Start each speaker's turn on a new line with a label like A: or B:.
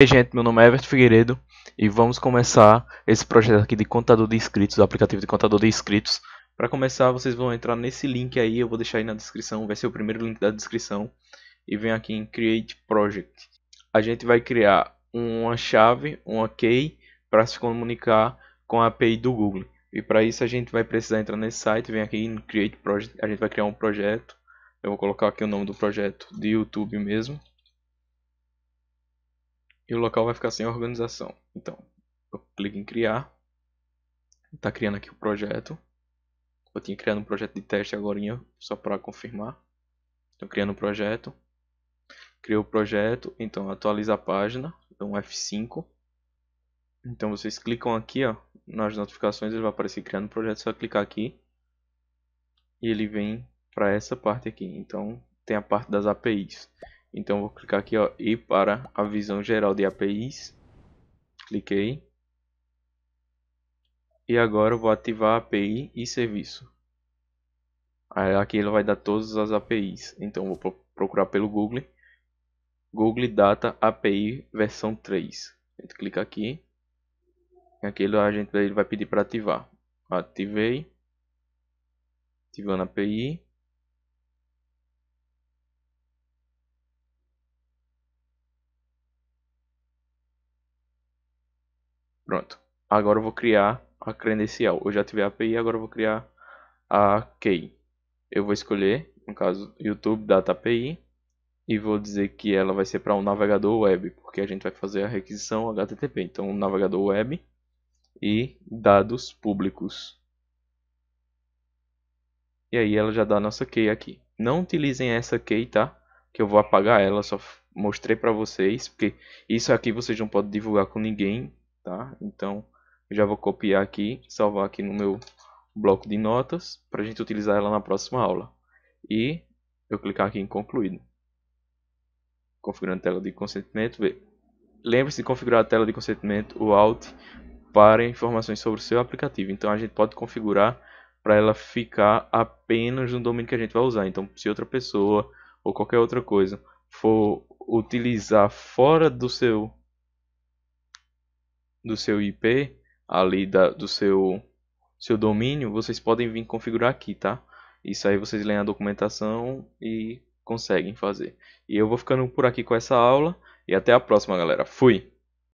A: E gente, meu nome é Everton Figueiredo e vamos começar esse projeto aqui de contador de inscritos, o aplicativo de contador de inscritos. Para começar, vocês vão entrar nesse link aí, eu vou deixar aí na descrição, vai ser o primeiro link da descrição. E vem aqui em Create Project. A gente vai criar uma chave, uma key, para se comunicar com a API do Google. E para isso a gente vai precisar entrar nesse site, vem aqui em Create Project, a gente vai criar um projeto. Eu vou colocar aqui o nome do projeto de YouTube mesmo e o local vai ficar sem organização. Então, eu clico em criar. Está criando aqui o projeto. Eu tinha criado um projeto de teste agora, só para confirmar. Estou criando um projeto. Criou o projeto, então atualiza a página, então é F5. Então vocês clicam aqui ó, nas notificações, ele vai aparecer criando um projeto, só clicar aqui. E ele vem para essa parte aqui, então tem a parte das APIs. Então vou clicar aqui ó, e para a visão geral de APIs. Cliquei. E agora eu vou ativar API e serviço. Aí aqui ele vai dar todas as APIs. Então vou procurar pelo Google. Google Data API versão 3. A gente clica aqui. Aqui a gente ele vai pedir para ativar. Ativei. Ativando a API. Pronto. Agora eu vou criar a credencial. Eu já tive a API, agora eu vou criar a key. Eu vou escolher, no caso, YouTube Data API. E vou dizer que ela vai ser para um navegador web, porque a gente vai fazer a requisição HTTP. Então, um navegador web e dados públicos. E aí ela já dá a nossa key aqui. Não utilizem essa key, tá? Que eu vou apagar ela, só mostrei para vocês, porque isso aqui vocês não podem divulgar com ninguém, tá? Então, eu já vou copiar aqui, salvar aqui no meu bloco de notas, para a gente utilizar ela na próxima aula. E eu clicar aqui em concluído. Configurando a tela de consentimento, Lembre-se de configurar a tela de consentimento, o Alt, para informações sobre o seu aplicativo. Então, a gente pode configurar para ela ficar apenas no domínio que a gente vai usar. Então, se outra pessoa ou qualquer outra coisa for utilizar fora do seu do seu IP, ali da, do seu, seu domínio, vocês podem vir configurar aqui, tá? Isso aí vocês leem a documentação e conseguem fazer. E eu vou ficando por aqui com essa aula e até a próxima, galera. Fui!